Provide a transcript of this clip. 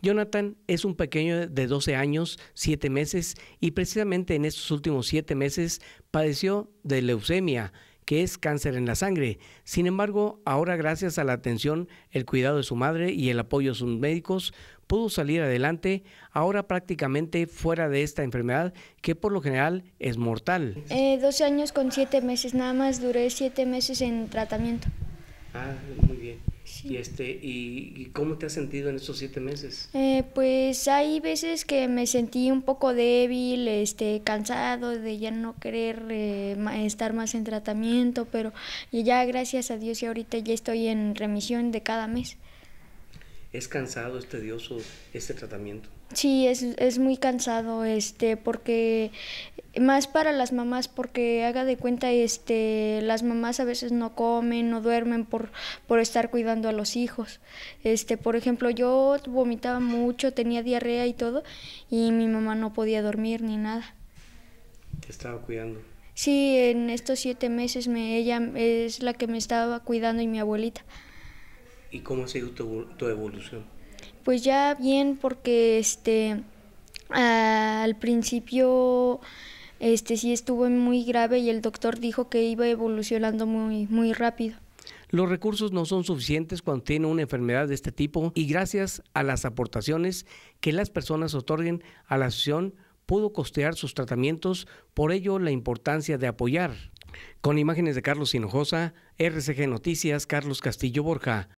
Jonathan es un pequeño de 12 años, 7 meses, y precisamente en estos últimos 7 meses padeció de leucemia, que es cáncer en la sangre. Sin embargo, ahora gracias a la atención, el cuidado de su madre y el apoyo de sus médicos, pudo salir adelante, ahora prácticamente fuera de esta enfermedad que por lo general es mortal. Eh, 12 años con 7 meses, nada más duré 7 meses en tratamiento. Ah, muy bien. Y, este, y, cómo te has sentido en estos siete meses? Eh, pues hay veces que me sentí un poco débil, este, cansado de ya no querer eh, estar más en tratamiento, pero ya gracias a Dios y ahorita ya estoy en remisión de cada mes. ¿Es cansado, es tedioso este tratamiento? Sí, es, muy cansado, este, porque más para las mamás, porque haga de cuenta, este, las mamás a veces no comen, no duermen por, por estar cuidando a los hijos. Este, por ejemplo, yo vomitaba mucho, tenía diarrea y todo, y mi mamá no podía dormir ni nada. ¿Te estaba cuidando? Sí, en estos siete meses me, ella es la que me estaba cuidando y mi abuelita. ¿Y cómo ha sido tu, evolución? Pues ya bien, porque este al principio este sí estuvo muy grave y el doctor dijo que iba evolucionando muy, muy rápido. Los recursos no son suficientes cuando tiene una enfermedad de este tipo y gracias a las aportaciones que las personas otorguen a la asociación pudo costear sus tratamientos, por ello la importancia de apoyar. Con imágenes de Carlos Hinojosa, RCG Noticias, Carlos Castillo Borja.